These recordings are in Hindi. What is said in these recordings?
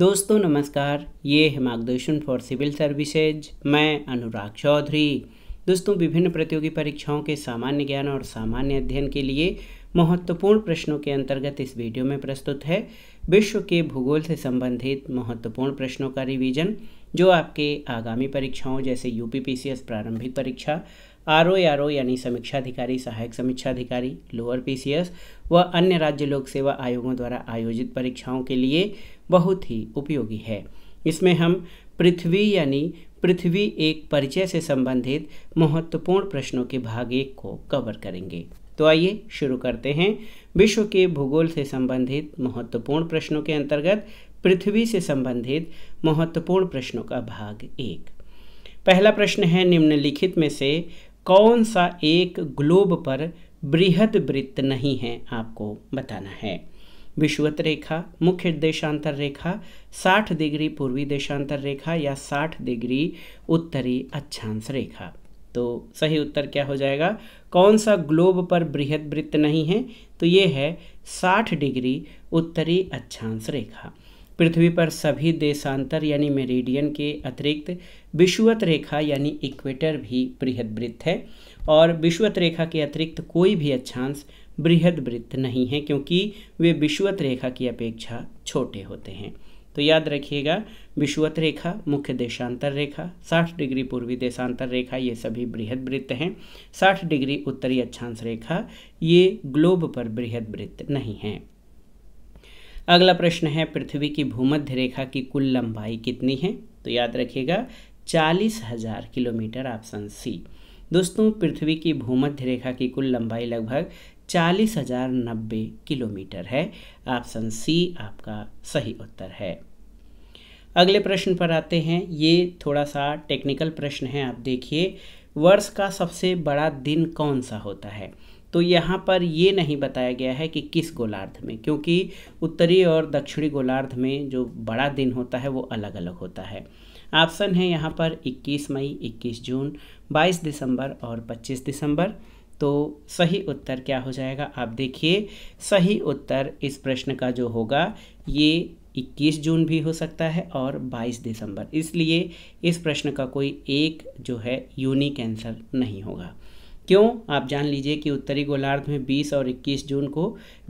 दोस्तों नमस्कार ये है मार्गदर्शन फॉर सिविल सर्विसेज मैं अनुराग चौधरी दोस्तों विभिन्न प्रतियोगी परीक्षाओं के सामान्य ज्ञान और सामान्य अध्ययन के लिए महत्वपूर्ण प्रश्नों के अंतर्गत इस वीडियो में प्रस्तुत है विश्व के भूगोल से संबंधित महत्वपूर्ण प्रश्नों का रिवीजन जो आपके आगामी परीक्षाओं जैसे यू प्रारंभिक परीक्षा आर ओ आर ओ यानी समीक्षाधिकारी सहायक अधिकारी लोअर पीसीएस व अन्य राज्य लोक सेवा आयोगों द्वारा आयोजित परीक्षाओं के लिए बहुत ही उपयोगी है इसमें हम पृथ्वी यानी पृथ्वी एक परिचय से संबंधित महत्वपूर्ण प्रश्नों के भाग एक को कवर करेंगे तो आइए शुरू करते हैं विश्व के भूगोल से संबंधित महत्वपूर्ण प्रश्नों के अंतर्गत पृथ्वी से संबंधित महत्वपूर्ण प्रश्नों का भाग एक पहला प्रश्न है निम्नलिखित में से कौन सा एक ग्लोब पर बृहद वृत्त नहीं है आपको बताना है विषुवत रेखा मुख्य देशांतर रेखा 60 डिग्री पूर्वी देशांतर रेखा या 60 डिग्री उत्तरी अक्षांश रेखा तो सही उत्तर क्या हो जाएगा कौन सा ग्लोब पर बृहद वृत्त नहीं है तो ये है 60 डिग्री उत्तरी अक्षांश रेखा पृथ्वी पर सभी देशांतर यानी मेरिडियन के अतिरिक्त विषुवत रेखा यानी इक्वेटर भी बृहद वृत्त है और विषुवत रेखा के अतिरिक्त कोई भी अक्षांश बृहद वृत्त नहीं हैं क्योंकि वे विश्वत रेखा की अपेक्षा छोटे होते हैं तो याद रखिएगा विश्वत रेखा मुख्य देशांतर रेखा 60 डिग्री पूर्वी देशांतर रेखा ये सभी बृहद वृत्त हैं 60 डिग्री उत्तरी अक्षांश रेखा ये ग्लोब पर बृहद वृत्त नहीं हैं अगला प्रश्न है पृथ्वी की भूमध्य रेखा की कुल लंबाई कितनी है तो याद रखिएगा चालीस हजार किलोमीटर ऑप्शन सी दोस्तों पृथ्वी की भूमध्य रेखा की कुल लंबाई लगभग चालीस हज़ार नब्बे किलोमीटर है ऑप्शन सी आपका सही उत्तर है अगले प्रश्न पर आते हैं ये थोड़ा सा टेक्निकल प्रश्न है आप देखिए वर्ष का सबसे बड़ा दिन कौन सा होता है तो यहाँ पर ये नहीं बताया गया है कि किस गोलार्ध में क्योंकि उत्तरी और दक्षिणी गोलार्ध में जो बड़ा दिन होता है वो अलग अलग होता है ऑप्शन है यहाँ पर 21 मई 21 जून 22 दिसंबर और 25 दिसंबर तो सही उत्तर क्या हो जाएगा आप देखिए सही उत्तर इस प्रश्न का जो होगा ये 21 जून भी हो सकता है और 22 दिसंबर इसलिए इस प्रश्न का कोई एक जो है यूनिक आंसर नहीं होगा क्यों आप जान लीजिए कि उत्तरी गोलार्ध में 20 और 21 जून को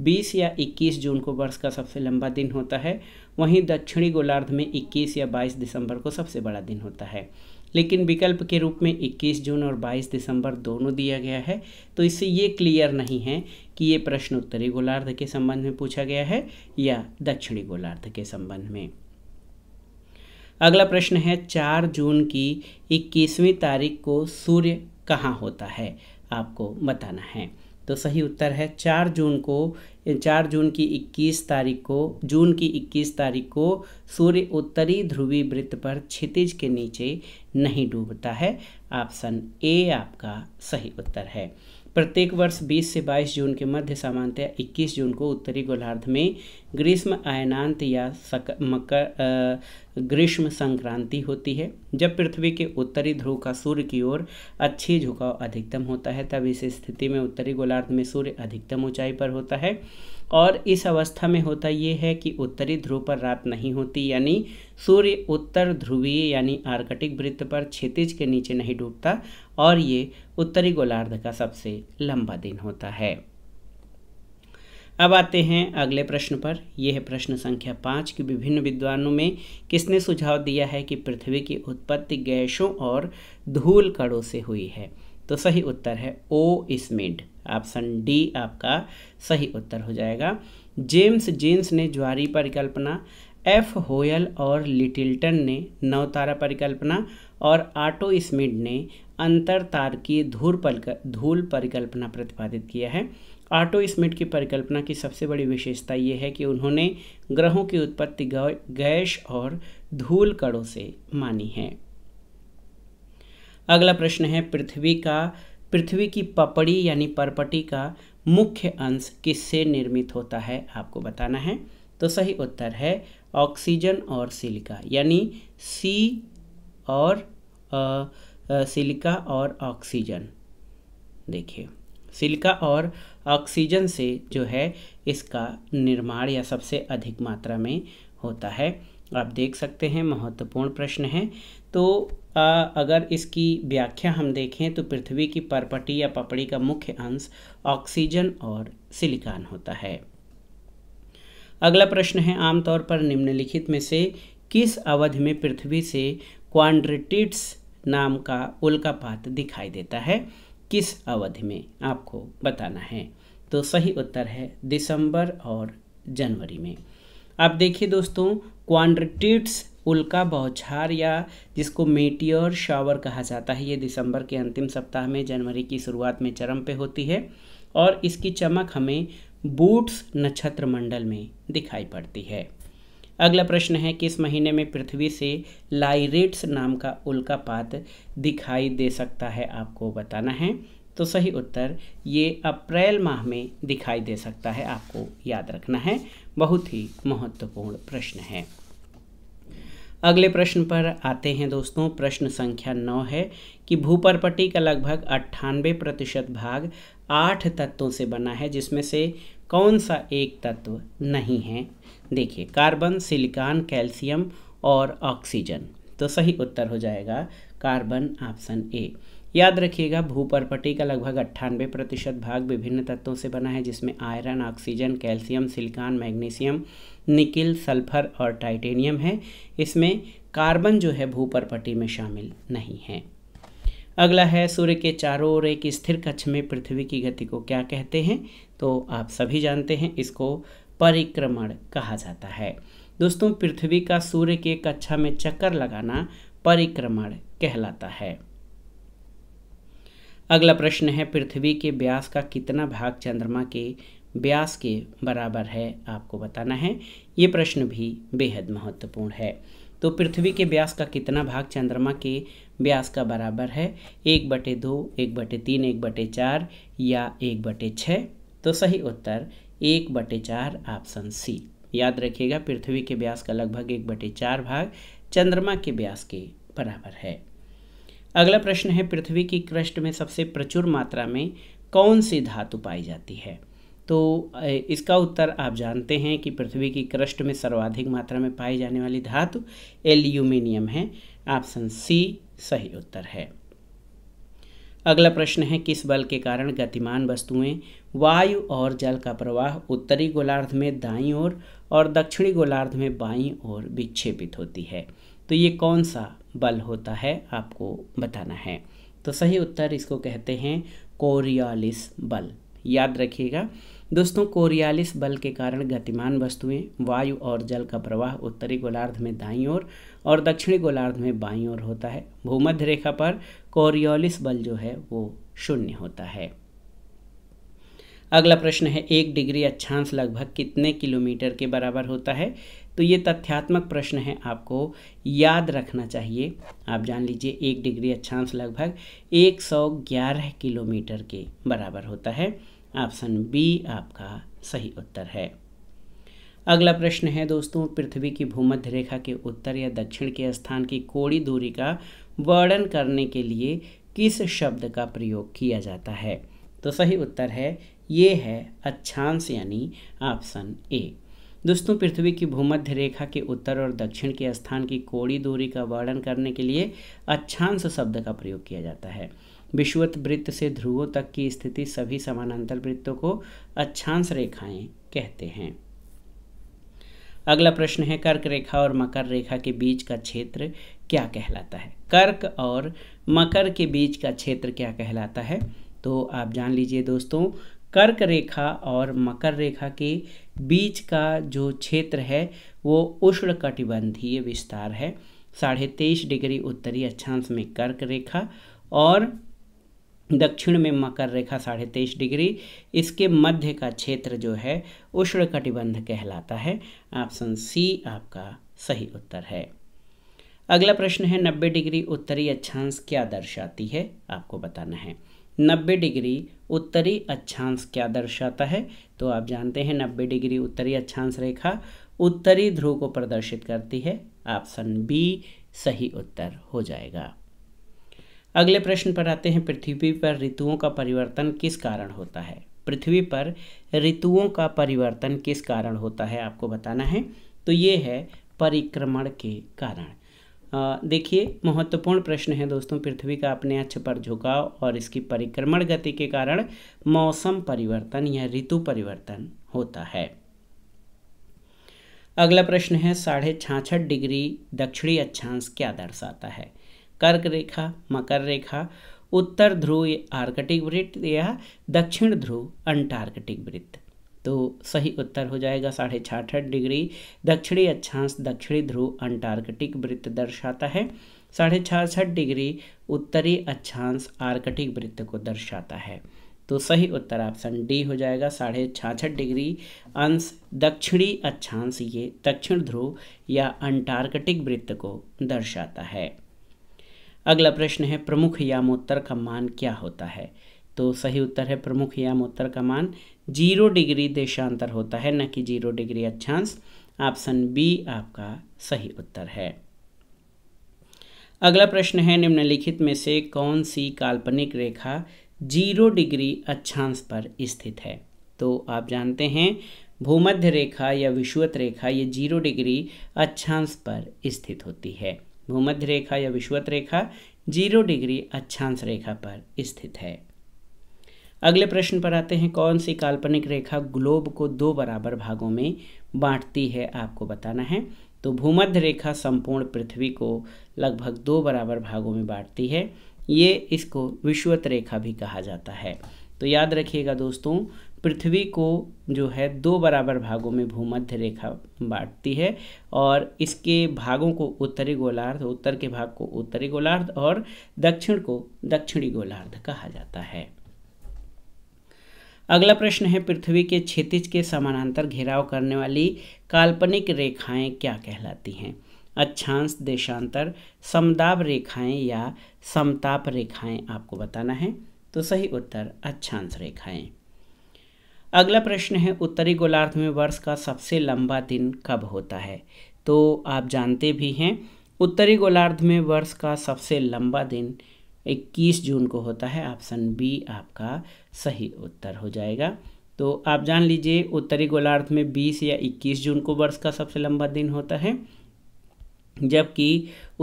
20 या 21 जून को वर्ष का सबसे लंबा दिन होता है वहीं दक्षिणी गोलार्ध में 21 या 22 दिसंबर को सबसे बड़ा दिन होता है लेकिन विकल्प के रूप में 21 जून और 22 दिसंबर दोनों दिया गया है तो इससे ये क्लियर नहीं है कि ये प्रश्न उत्तरी गोलार्ध के संबंध में पूछा गया है या दक्षिणी गोलार्ध के संबंध में अगला प्रश्न है चार जून की इक्कीसवीं तारीख को सूर्य कहाँ होता है आपको बताना है तो सही उत्तर है चार जून को चार जून की इक्कीस तारीख को जून की इक्कीस तारीख को सूर्य उत्तरी ध्रुवी वृत्त पर क्षितिज के नीचे नहीं डूबता है ऑप्शन ए आपका सही उत्तर है प्रत्येक वर्ष 20 से 22 जून के मध्य सामान्यतः 21 जून को उत्तरी गोलार्ध में ग्रीष्म आयनांत या सक, मकर ग्रीष्म संक्रांति होती है जब पृथ्वी के उत्तरी ध्रुव का सूर्य की ओर अच्छी झुकाव अधिकतम होता है तब इस स्थिति में उत्तरी गोलार्ध में सूर्य अधिकतम ऊंचाई पर होता है और इस अवस्था में होता ये है कि उत्तरी ध्रुव पर रात नहीं होती यानी सूर्य उत्तर ध्रुवीय यानी आर्कटिक वृत्त पर क्षितिज के नीचे नहीं डूबता और ये उत्तरी गोलार्ध का सबसे लंबा दिन होता है अब आते हैं अगले प्रश्न पर यह है प्रश्न संख्या पाँच कि विभिन्न विद्वानों में किसने सुझाव दिया है कि पृथ्वी की उत्पत्ति गैसों और धूल कणों से हुई है तो सही उत्तर है ओ इस मेड ऑप्शन डी आपका सही उत्तर हो जाएगा जेम्स जेम्स ने ज्वारी परिकल्पना एफ होयल और लिटिल्टन ने नवतारा परिकल्पना और आटो स्मिड ने अंतर तार की धूल पर धूल परिकल्पना प्रतिपादित किया है आटो स्मिट की परिकल्पना की सबसे बड़ी विशेषता ये है कि उन्होंने ग्रहों की उत्पत्ति गैस और धूल कणों से मानी है अगला प्रश्न है पृथ्वी का पृथ्वी की पपड़ी यानी परपटी का मुख्य अंश किससे निर्मित होता है आपको बताना है तो सही उत्तर है ऑक्सीजन और सिलिका यानी सी और सिलिका और ऑक्सीजन देखिए सिलिका और ऑक्सीजन से जो है इसका निर्माण या सबसे अधिक मात्रा में होता है आप देख सकते हैं महत्वपूर्ण प्रश्न है तो आ, अगर इसकी व्याख्या हम देखें तो पृथ्वी की परपटी या पपड़ी का मुख्य अंश ऑक्सीजन और सिलिकॉन होता है अगला प्रश्न है आमतौर पर निम्नलिखित में से किस अवधि में पृथ्वी से क्वांड्रिटिट्स नाम का उल्कापात दिखाई देता है किस अवधि में आपको बताना है तो सही उत्तर है दिसंबर और जनवरी में आप देखिए दोस्तों क्वान्टिट्स उल्का बौछार या जिसको मेटियर शावर कहा जाता है ये दिसंबर के अंतिम सप्ताह में जनवरी की शुरुआत में चरम पे होती है और इसकी चमक हमें बूट्स नक्षत्र मंडल में दिखाई पड़ती है अगला प्रश्न है कि इस महीने में पृथ्वी से लाइरेट्स नाम का उल्कापात दिखाई दे सकता है आपको बताना है तो सही उत्तर ये अप्रैल माह में दिखाई दे सकता है आपको याद रखना है बहुत ही महत्वपूर्ण प्रश्न है अगले प्रश्न पर आते हैं दोस्तों प्रश्न संख्या नौ है कि भूपरपट्टी का लगभग अट्ठानबे प्रतिशत भाग आठ तत्वों से बना है जिसमें से कौन सा एक तत्व नहीं है देखिए कार्बन सिलिकॉन कैल्शियम और ऑक्सीजन तो सही उत्तर हो जाएगा कार्बन ऑप्शन ए याद रखिएगा भूपरपटी का लगभग अट्ठानबे प्रतिशत भाग विभिन्न तत्वों से बना है जिसमें iron oxygen calcium silicon magnesium nickel sulphur और टाइटेनियम है इसमें कार्बन जो है भूपरपटी में शामिल नहीं है अगला है सूर्य के चारों ओर एक स्थिर कक्ष में पृथ्वी की गति को क्या कहते हैं तो आप सभी जानते हैं इसको परिक्रमण कहा जाता है दोस्तों पृथ्वी का सूर्य के कक्षा में चक्कर लगाना परिक्रमण कहलाता है अगला प्रश्न है पृथ्वी के व्यास का कितना भाग चंद्रमा के व्यास के बराबर है आपको बताना है ये प्रश्न भी बेहद महत्वपूर्ण है तो पृथ्वी के व्यास का कितना भाग चंद्रमा के व्यास का बराबर है एक बटे दो एक बटे तीन एक बटे चार या एक बटे छः तो सही उत्तर एक बटे चार ऑप्शन सी याद रखिएगा पृथ्वी के व्यास का लगभग एक बटे चार भाग चंद्रमा के व्यास के बराबर है अगला प्रश्न है पृथ्वी की क्रस्ट में सबसे प्रचुर मात्रा में कौन सी धातु पाई जाती है तो इसका उत्तर आप जानते हैं कि पृथ्वी की क्रस्ट में सर्वाधिक मात्रा में पाई जाने वाली धातु एल्यूमिनियम है ऑप्शन सी सही उत्तर है अगला प्रश्न है किस बल के कारण गतिमान वस्तुएं वायु और जल का प्रवाह उत्तरी गोलार्ध में दाई ओर और, और दक्षिणी गोलार्ध में बाई ओर विक्षेपित होती है तो ये कौन सा बल होता है आपको बताना है तो सही उत्तर इसको कहते हैं कोरियालिस बल याद रखिएगा दोस्तों कोरियालिस बल के कारण गतिमान वस्तुएं वायु और जल का प्रवाह उत्तरी गोलार्ध में दाई ओर और, और दक्षिणी गोलार्ध में बाई ओर होता है भूमध्य रेखा पर कोरियोलिस बल जो है वो शून्य होता है अगला प्रश्न है एक डिग्री अक्षांश लगभग कितने किलोमीटर के बराबर होता है तो ये तथ्यात्मक प्रश्न है आपको याद रखना चाहिए आप जान लीजिए एक डिग्री अक्षांश लगभग 111 किलोमीटर के बराबर होता है ऑप्शन बी आपका सही उत्तर है अगला प्रश्न है दोस्तों पृथ्वी की भूमध्य रेखा के उत्तर या दक्षिण के स्थान की कोड़ी दूरी का वर्णन करने के लिए किस शब्द का प्रयोग किया जाता है तो सही उत्तर है ये है अच्छांश यानी ऑप्शन ए दोस्तों पृथ्वी की भूमध्य रेखा के उत्तर और दक्षिण के स्थान की कोड़ी दूरी का वर्णन करने के लिए अच्छांश शब्द का प्रयोग किया जाता है विश्वत वृत्त से ध्रुवों तक की स्थिति सभी समानांतर वृत्तों को अच्छांश रेखाएं कहते हैं अगला प्रश्न है कर्क रेखा और मकर रेखा के बीच का क्षेत्र क्या कहलाता है कर्क और मकर के बीच का क्षेत्र क्या कहलाता है तो आप जान लीजिए दोस्तों कर्क रेखा और मकर रेखा के बीच का जो क्षेत्र है वो उष्ण कटिबंधीय विस्तार है साढ़े तेईस डिग्री उत्तरी अक्षांश में कर्क रेखा और दक्षिण में मकर रेखा साढ़े तेईस डिग्री इसके मध्य का क्षेत्र जो है उष्ण कटिबंध कहलाता है ऑप्शन सी आपका सही उत्तर है अगला प्रश्न है नब्बे डिग्री उत्तरी अक्षांश क्या दर्शाती है आपको बताना है नब्बे डिग्री उत्तरी अक्षांश क्या दर्शाता है तो आप जानते हैं नब्बे डिग्री उत्तरी अक्षांश रेखा उत्तरी ध्रुव को प्रदर्शित करती है ऑप्शन बी सही उत्तर हो जाएगा अगले प्रश्न पर आते हैं पृथ्वी पर ऋतुओं का परिवर्तन किस कारण होता है पृथ्वी पर ऋतुओं का परिवर्तन किस कारण होता है आपको बताना है तो ये है परिक्रमण के कारण देखिए महत्वपूर्ण प्रश्न है दोस्तों पृथ्वी का अपने अक्ष पर झुकाव और इसकी परिक्रमण गति के कारण मौसम परिवर्तन या ऋतु परिवर्तन होता है अगला प्रश्न है साढ़े छाछठ डिग्री दक्षिणी अक्षांश क्या दर्शाता है कर्क रेखा मकर रेखा उत्तर ध्रुव आर्कटिक वृत्त या दक्षिण ध्रुव अंटार्कटिक वृत्त तो सही उत्तर हो जाएगा साढ़े छाछठ डिग्री दक्षिणी अक्षांश दक्षिणी ध्रुव अंटार्कटिक वृत्त दर्शाता है साढ़े छाछठ डिग्री उत्तरी अक्षांश आर्कटिक वृत्त को दर्शाता है तो सही उत्तर ऑप्शन डी हो जाएगा साढ़े छाछठ डिग्री अंश दक्षिणी अक्षांश ये दक्षिण ध्रुव या अंटार्कटिक वृत्त को दर्शाता है अगला प्रश्न है प्रमुख यामोत्तर का मान क्या होता है तो सही उत्तर है प्रमुख यामोत्तर का मान जीरो डिग्री देशांतर होता है न कि जीरो डिग्री अक्षांश ऑप्शन बी आपका सही उत्तर है अगला प्रश्न है निम्नलिखित में से कौन सी काल्पनिक रेखा जीरो डिग्री अक्षांश पर स्थित है तो आप जानते हैं भूमध्य रेखा या विश्वत रेखा ये जीरो डिग्री अक्षांश पर स्थित होती है भूमध्य रेखा या विश्वत रेखा जीरो डिग्री अक्षांश रेखा पर स्थित है अगले प्रश्न पर आते हैं कौन सी काल्पनिक रेखा ग्लोब को दो बराबर भागों में बांटती है आपको बताना है तो भूमध्य रेखा संपूर्ण पृथ्वी को लगभग दो बराबर भागों में बांटती है ये इसको विश्वत रेखा भी कहा जाता है तो याद रखिएगा दोस्तों पृथ्वी को जो है दो बराबर भागों में भूमध्य रेखा बांटती है और इसके भागों को उत्तरी गोलार्ध उत्तर के भाग को उत्तरी गोलार्ध और दक्षिण को दक्षिणी गोलार्ध कहा जाता है अगला प्रश्न है पृथ्वी के क्षितिज के समानांतर घेराव करने वाली काल्पनिक रेखाएं क्या कहलाती हैं अच्छांश देशांतर समदाब रेखाएं या समताप रेखाएं आपको बताना है तो सही उत्तर अच्छांश रेखाएं अगला प्रश्न है उत्तरी गोलार्ध में वर्ष का सबसे लंबा दिन कब होता है तो आप जानते भी हैं उत्तरी गोलार्ध में वर्ष का सबसे लंबा दिन इक्कीस जून को होता है ऑप्शन बी आपका सही उत्तर हो जाएगा तो आप जान लीजिए उत्तरी गोलार्ध में 20 या 21 जून को वर्ष का सबसे लंबा दिन होता है जबकि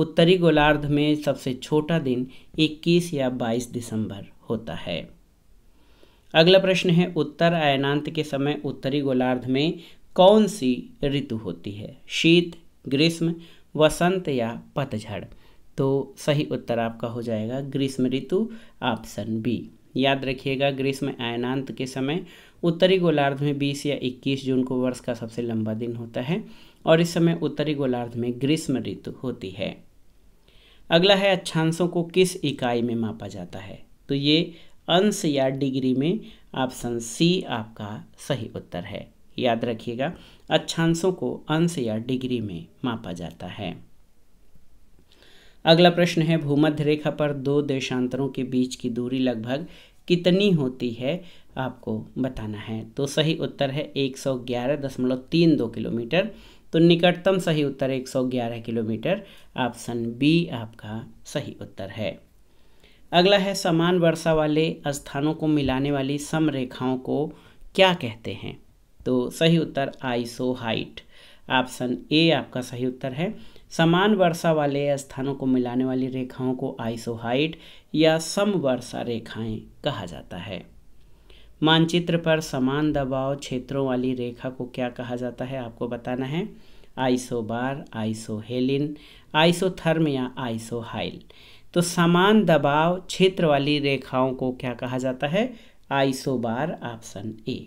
उत्तरी गोलार्ध में सबसे छोटा दिन 21 या 22 दिसंबर होता है अगला प्रश्न है उत्तर आयनांत के समय उत्तरी गोलार्ध में कौन सी ऋतु होती है शीत ग्रीष्म वसंत या पतझड़ तो सही उत्तर आपका हो जाएगा ग्रीष्म ऋतु ऑप्शन बी याद रखिएगा ग्रीष्म आयनांत के समय उत्तरी गोलार्ध में 20 या 21 जून को वर्ष का सबसे लंबा दिन होता है और इस समय उत्तरी गोलार्ध में ग्रीष्म ऋतु होती है अगला है अच्छांशों को किस इकाई में मापा जाता है तो ये अंश या डिग्री में ऑप्शन सी आपका सही उत्तर है याद रखिएगा अच्छांशों को अंश या डिग्री में मापा जाता है अगला प्रश्न है भूमध्य रेखा पर दो देशांतरों के बीच की दूरी लगभग कितनी होती है आपको बताना है तो सही उत्तर है एक सौ ग्यारह दशमलव तीन दो किलोमीटर तो निकटतम सही उत्तर एक सौ ग्यारह किलोमीटर ऑप्शन बी आपका सही उत्तर है अगला है समान वर्षा वाले स्थानों को मिलाने वाली सम रेखाओं को क्या कहते हैं तो सही उत्तर आइसो हाइट ऑप्शन ए आपका सही उत्तर है समान वर्षा वाले स्थानों को मिलाने वाली रेखाओं को आइसोहाइट या समवर्षा रेखाएं कहा जाता है मानचित्र पर समान दबाव क्षेत्रों वाली रेखा को क्या कहा जाता है आपको बताना है आइसोबार आइसोहेलिन आइसोथर्म या आइसोहाइल तो समान दबाव क्षेत्र वाली रेखाओं को क्या कहा जाता है आइसोबार ऑप्शन ए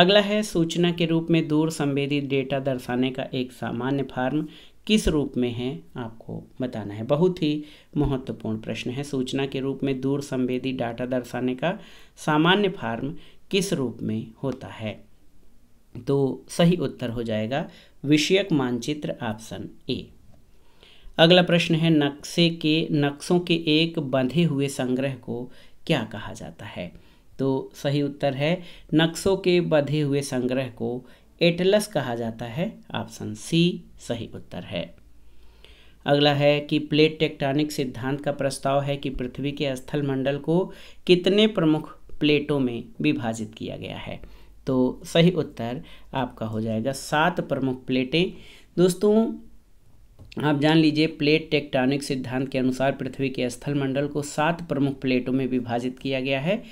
अगला है सूचना के रूप में दूर संवेदी डेटा दर्शाने का एक सामान्य फार्म किस रूप में है आपको बताना है बहुत ही महत्वपूर्ण प्रश्न है सूचना के रूप में दूर संवेदी डाटा दर्शाने का सामान्य फार्म किस रूप में होता है तो सही उत्तर हो जाएगा विषयक मानचित्र ऑप्शन ए अगला प्रश्न है नक्शे के नक्शों के एक बंधे हुए संग्रह को क्या कहा जाता है तो सही उत्तर है नक्शों के बंधे हुए संग्रह को एटलस कहा जाता है ऑप्शन सी सही उत्तर है अगला है कि प्लेट टेक्टोनिक सिद्धांत का प्रस्ताव है कि पृथ्वी के स्थल मंडल को कितने प्रमुख प्लेटों में विभाजित किया गया है तो सही उत्तर आपका हो जाएगा सात प्रमुख प्लेटें दोस्तों आप जान लीजिए प्लेट टेक्टोनिक सिद्धांत के अनुसार पृथ्वी के स्थल मंडल को सात प्रमुख प्लेटों में विभाजित किया गया है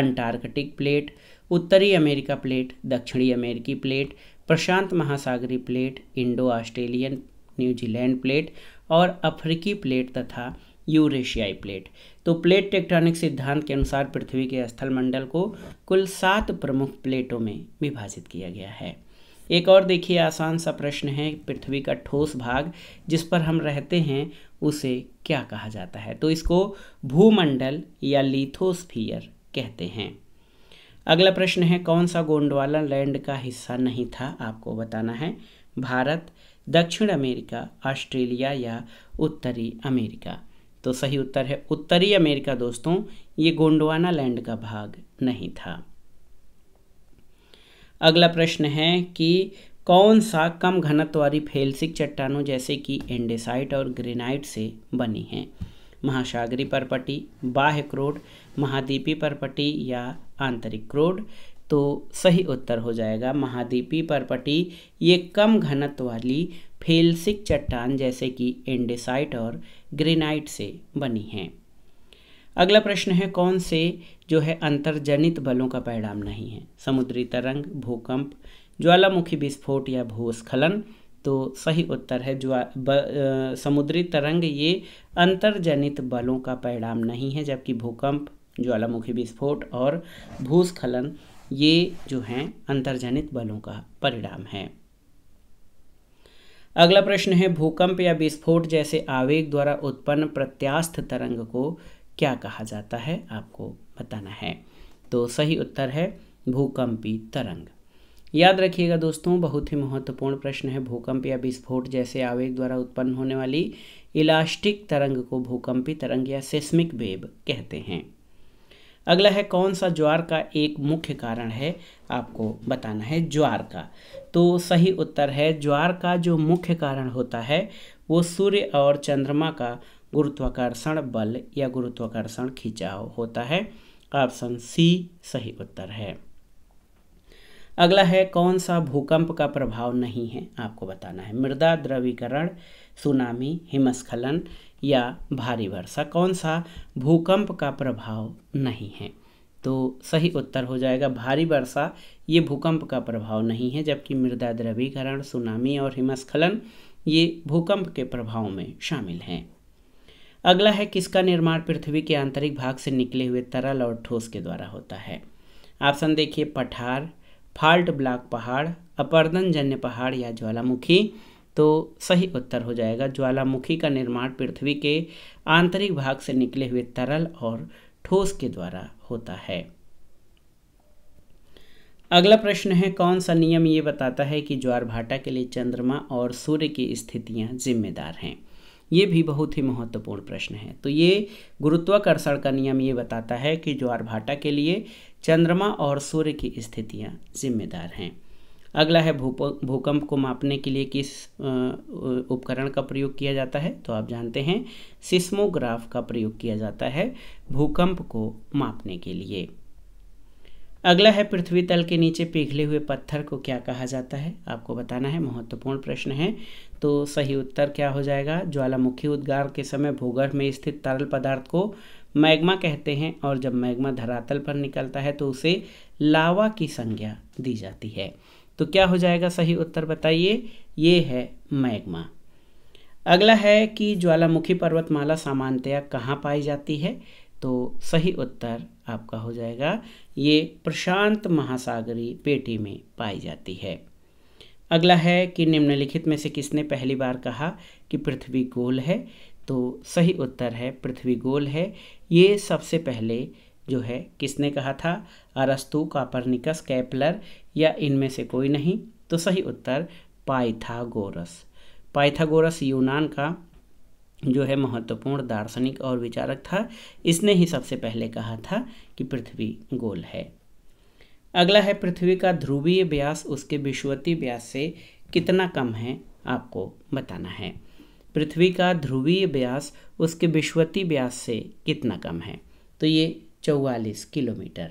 अंटार्कटिक प्लेट उत्तरी अमेरिका प्लेट दक्षिणी अमेरिकी प्लेट प्रशांत महासागरी plate Indo Australian New Zealand plate और अफ्रीकी प्लेट तथा यूरेशियाई प्लेट तो प्लेट टेक्टोनिक सिद्धांत के अनुसार पृथ्वी के स्थलमंडल को कुल सात प्रमुख प्लेटों में विभाजित किया गया है एक और देखिए आसान सा प्रश्न है पृथ्वी का ठोस भाग जिस पर हम रहते हैं उसे क्या कहा जाता है तो इसको भूमंडल या लिथोस्फीयर कहते हैं अगला प्रश्न है कौन सा गोंडवाला लैंड का हिस्सा नहीं था आपको बताना है भारत दक्षिण अमेरिका ऑस्ट्रेलिया या उत्तरी अमेरिका तो सही उत्तर है उत्तरी अमेरिका दोस्तों ये गोंडवाना लैंड का भाग नहीं था अगला प्रश्न है कि कौन सा कम घनत्व वाली फेलसिक चट्टानों जैसे कि एंडेसाइट और ग्रेनाइट से बनी है महासागरी परपटी क्रोड महाद्वीपी परपटी या आंतरिक क्रोड तो सही उत्तर हो जाएगा महाद्वीपी परपटी ये कम घनत्व वाली फेलसिक चट्टान जैसे कि एंडेसाइट और ग्रेनाइट से बनी हैं अगला प्रश्न है कौन से जो है अंतर्जनित बलों का परिणाम नहीं है समुद्री तरंग भूकंप ज्वालामुखी विस्फोट या भूस्खलन तो सही उत्तर है ज्वा समुद्री तरंग ये अंतर्जनित बलों का परिणाम नहीं है जबकि भूकंप ज्वालामुखी विस्फोट और भूस्खलन ये जो हैं अंतर्जनित बलों का परिणाम है अगला प्रश्न है भूकंप या विस्फोट जैसे आवेग द्वारा उत्पन्न प्रत्यास्थ तरंग को क्या कहा जाता है आपको बताना है तो सही उत्तर है भूकंपी तरंग याद रखिएगा दोस्तों बहुत ही महत्वपूर्ण प्रश्न है भूकंप या विस्फोट जैसे आवेग द्वारा उत्पन्न होने वाली इलास्टिक तरंग को भूकंपी तरंग या सेस्मिक वेब कहते हैं अगला है कौन सा ज्वार का एक मुख्य कारण है आपको बताना है ज्वार का तो सही उत्तर है ज्वार का जो मुख्य कारण होता है वो सूर्य और चंद्रमा का गुरुत्वाकर्षण बल या गुरुत्वाकर्षण खिंचाव होता है ऑप्शन सी सही उत्तर है अगला है कौन सा भूकंप का प्रभाव नहीं है आपको बताना है मृदा द्रवीकरण सुनामी हिमस्खलन या भारी वर्षा कौन सा भूकंप का प्रभाव नहीं है तो सही उत्तर हो जाएगा भारी वर्षा ये भूकंप का प्रभाव नहीं है जबकि मृदा द्रवीकरण सुनामी और हिमस्खलन ये भूकंप के प्रभाव में शामिल हैं अगला है किसका निर्माण पृथ्वी के आंतरिक भाग से निकले हुए तरल और ठोस के द्वारा होता है ऑप्शन देखिए पठार फाल्ट ब्लॉक पहाड़ अपर्दन जन्य पहाड़ या ज्वालामुखी तो सही उत्तर हो जाएगा ज्वालामुखी का निर्माण पृथ्वी के आंतरिक भाग से निकले हुए तरल और ठोस के द्वारा होता है अगला प्रश्न है कौन सा नियम ये बताता है कि ज्वार भाटा के लिए चंद्रमा और सूर्य की स्थितियाँ जिम्मेदार हैं ये भी बहुत ही महत्वपूर्ण प्रश्न है तो ये गुरुत्वाकर्षण का नियम ये बताता है कि ज्वार भाटा के लिए चंद्रमा और सूर्य की स्थितियाँ जिम्मेदार हैं अगला है भूकंप को मापने के लिए किस उपकरण का प्रयोग किया जाता है तो आप जानते हैं सिस्मोग्राफ का प्रयोग किया जाता है भूकंप को मापने के लिए अगला है पृथ्वी तल के नीचे पिघले हुए पत्थर को क्या कहा जाता है आपको बताना है महत्वपूर्ण प्रश्न है तो सही उत्तर क्या हो जाएगा ज्वालामुखी उद्गार के समय भूगर्भ में स्थित तरल पदार्थ को मैग्मा कहते हैं और जब मैग्मा धरातल पर निकलता है तो उसे लावा की संज्ञा दी जाती है तो क्या हो जाएगा सही उत्तर बताइए ये है मैग्मा अगला है कि ज्वालामुखी पर्वतमाला सामान्यतया कहाँ पाई जाती है तो सही उत्तर आपका हो जाएगा ये प्रशांत महासागरी पेटी में पाई जाती है अगला है कि निम्नलिखित में से किसने पहली बार कहा कि पृथ्वी गोल है तो सही उत्तर है पृथ्वी गोल है ये सबसे पहले जो है किसने कहा था अरस्तु कापरनिकस कैपलर या इनमें से कोई नहीं तो सही उत्तर पाइथागोरस पाइथागोरस यूनान का जो है महत्वपूर्ण दार्शनिक और विचारक था इसने ही सबसे पहले कहा था कि पृथ्वी गोल है अगला है पृथ्वी का ध्रुवीय व्यास उसके विश्वती व्यास से कितना कम है आपको बताना है पृथ्वी का ध्रुवीय व्यास उसके विश्वती व्यास से कितना कम है तो ये चौवालीस किलोमीटर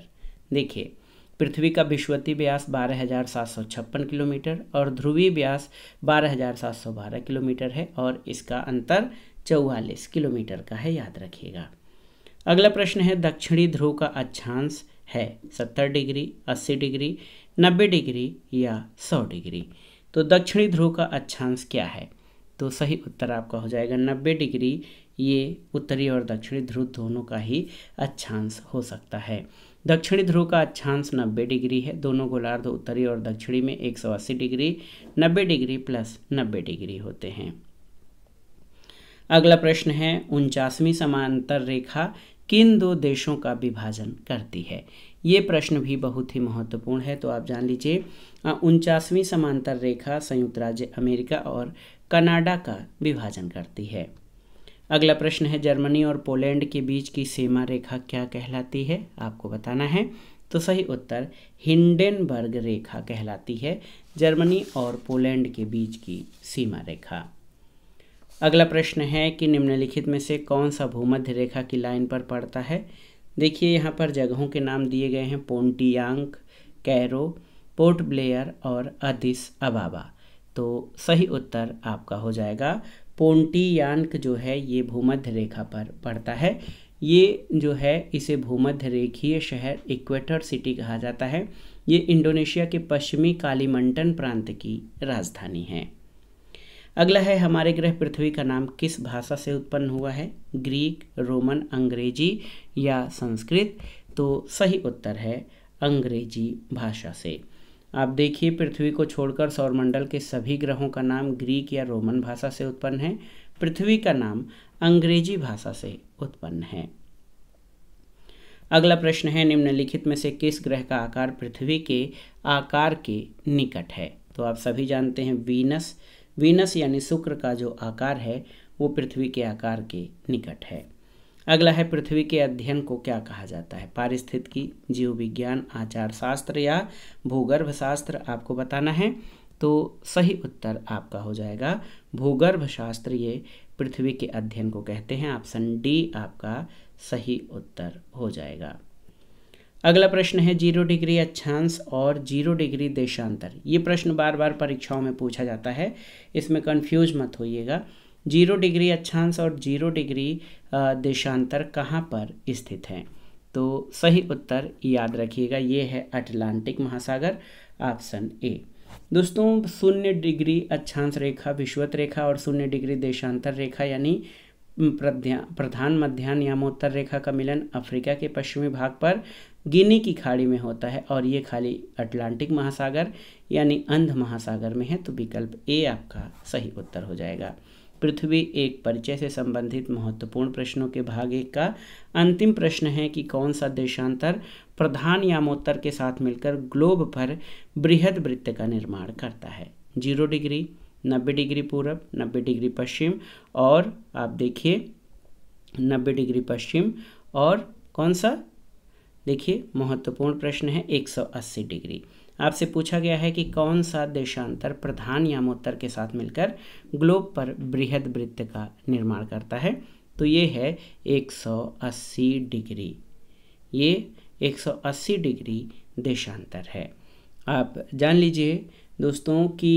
देखिए पृथ्वी का विश्वती व्यास बारह हज़ार सात सौ छप्पन किलोमीटर और ध्रुवी व्यास बारह हज़ार सात सौ बारह किलोमीटर है और इसका अंतर चौवालीस किलोमीटर का है याद रखिएगा अगला प्रश्न है दक्षिणी ध्रुव का अक्षांश है सत्तर डिग्री अस्सी डिग्री नब्बे डिग्री या सौ डिग्री तो दक्षिणी ध्रुव का अक्षांश क्या है तो सही उत्तर आपका हो जाएगा नब्बे डिग्री ये उत्तरी और दक्षिणी ध्रुव दोनों का ही अच्छांश हो सकता है दक्षिणी ध्रुव का अच्छांश 90 डिग्री है दोनों गोलार्ध उत्तरी और दक्षिणी में 180 डिग्री 90 डिग्री प्लस 90 डिग्री होते हैं अगला प्रश्न है उनचासवीं समांतर रेखा किन दो देशों का विभाजन करती है ये प्रश्न भी बहुत ही महत्वपूर्ण है तो आप जान लीजिए उनचासवीं समांतर रेखा संयुक्त राज्य अमेरिका और कनाडा का विभाजन करती है अगला प्रश्न है जर्मनी और पोलैंड के बीच की सीमा रेखा क्या कहलाती है आपको बताना है तो सही उत्तर हिंडेनबर्ग रेखा कहलाती है जर्मनी और पोलैंड के बीच की सीमा रेखा अगला प्रश्न है कि निम्नलिखित में से कौन सा भूमध्य रेखा की लाइन पर पड़ता है देखिए यहाँ पर जगहों के नाम दिए गए हैं पोन्टियांग कैरो पोर्ट ब्लेयर और अदिस अबाबा तो सही उत्तर आपका हो जाएगा पोन्टियांक जो है ये भूमध्य रेखा पर पड़ता है ये जो है इसे भूमध्य रेखीय शहर इक्वेटर सिटी कहा जाता है ये इंडोनेशिया के पश्चिमी कालीमंटन प्रांत की राजधानी है अगला है हमारे ग्रह पृथ्वी का नाम किस भाषा से उत्पन्न हुआ है ग्रीक रोमन अंग्रेजी या संस्कृत तो सही उत्तर है अंग्रेजी भाषा से आप देखिए पृथ्वी को छोड़कर सौरमंडल के सभी ग्रहों का नाम ग्रीक या रोमन भाषा से उत्पन्न है पृथ्वी का नाम अंग्रेजी भाषा से उत्पन्न है अगला प्रश्न है निम्नलिखित में से किस ग्रह का आकार पृथ्वी के आकार के निकट है तो आप सभी जानते हैं वीनस वीनस यानी शुक्र का जो आकार है वो पृथ्वी के आकार के निकट है अगला है पृथ्वी के अध्ययन को क्या कहा जाता है पारिस्थितिकी जीव विज्ञान आचार शास्त्र या भूगर्भ शास्त्र आपको बताना है तो सही उत्तर आपका हो जाएगा भूगर्भ शास्त्र ये पृथ्वी के अध्ययन को कहते हैं ऑप्शन डी आपका सही उत्तर हो जाएगा अगला प्रश्न है जीरो डिग्री अक्षांश और जीरो डिग्री देशांतर ये प्रश्न बार बार परीक्षाओं में पूछा जाता है इसमें कन्फ्यूज मत होइएगा जीरो डिग्री अक्षांश और जीरो डिग्री देशांतर कहाँ पर स्थित हैं तो सही उत्तर याद रखिएगा ये है अटलांटिक महासागर ऑप्शन ए दोस्तों शून्य डिग्री अक्षांश रेखा विश्वत रेखा और शून्य डिग्री देशांतर रेखा यानी प्रधान मध्यान्ह यामोत्तर रेखा का मिलन अफ्रीका के पश्चिमी भाग पर गिनी की खाड़ी में होता है और ये खाली अटलांटिक महासागर यानी अंध महासागर में है तो विकल्प ए आपका सही उत्तर हो जाएगा पृथ्वी एक परिचय से संबंधित महत्वपूर्ण प्रश्नों के भाग एक का अंतिम प्रश्न है कि कौन सा देशांतर प्रधान यामोत्तर के साथ मिलकर ग्लोब पर बृहद वृत्त का निर्माण करता है जीरो डिग्री नब्बे डिग्री पूरब नब्बे डिग्री पश्चिम और आप देखिए नब्बे डिग्री पश्चिम और कौन सा देखिए महत्वपूर्ण प्रश्न है 180 डिग्री आपसे पूछा गया है कि कौन सा देशांतर प्रधान यामोत्तर के साथ मिलकर ग्लोब पर बृहद वृत्त का निर्माण करता है तो ये है 180 डिग्री ये 180 डिग्री देशांतर है आप जान लीजिए दोस्तों कि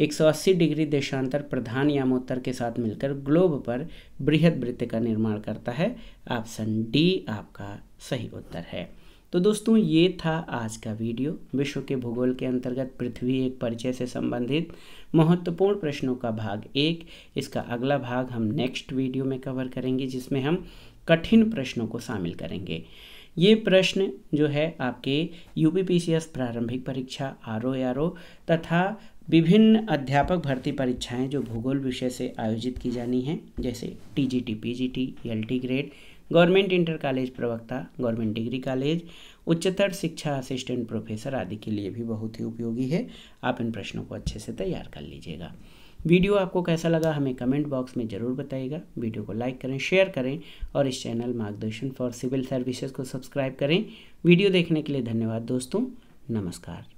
180 डिग्री देशांतर प्रधान यामोत्तर के साथ मिलकर ग्लोब पर बृहद वृत्त का निर्माण करता है ऑप्शन डी आपका सही उत्तर है तो दोस्तों ये था आज का वीडियो विश्व के भूगोल के अंतर्गत पृथ्वी एक परिचय से संबंधित महत्वपूर्ण प्रश्नों का भाग एक इसका अगला भाग हम नेक्स्ट वीडियो में कवर करेंगे जिसमें हम कठिन प्रश्नों को शामिल करेंगे ये प्रश्न जो है आपके यू प्रारंभिक परीक्षा आर ओ तथा विभिन्न अध्यापक भर्ती परीक्षाएं जो भूगोल विषय से आयोजित की जानी हैं जैसे T G T P G T L T grade government inter college प्रवक्ता गवर्नमेंट डिग्री कॉलेज उच्चतर शिक्षा असिस्टेंट प्रोफेसर आदि के लिए भी बहुत ही उपयोगी है आप इन प्रश्नों को अच्छे से तैयार कर लीजिएगा वीडियो आपको कैसा लगा हमें कमेंट बॉक्स में ज़रूर बताइएगा वीडियो को लाइक करें शेयर करें और इस channel Margdarshan for civil services को सब्सक्राइब करें वीडियो देखने के लिए धन्यवाद दोस्तों नमस्कार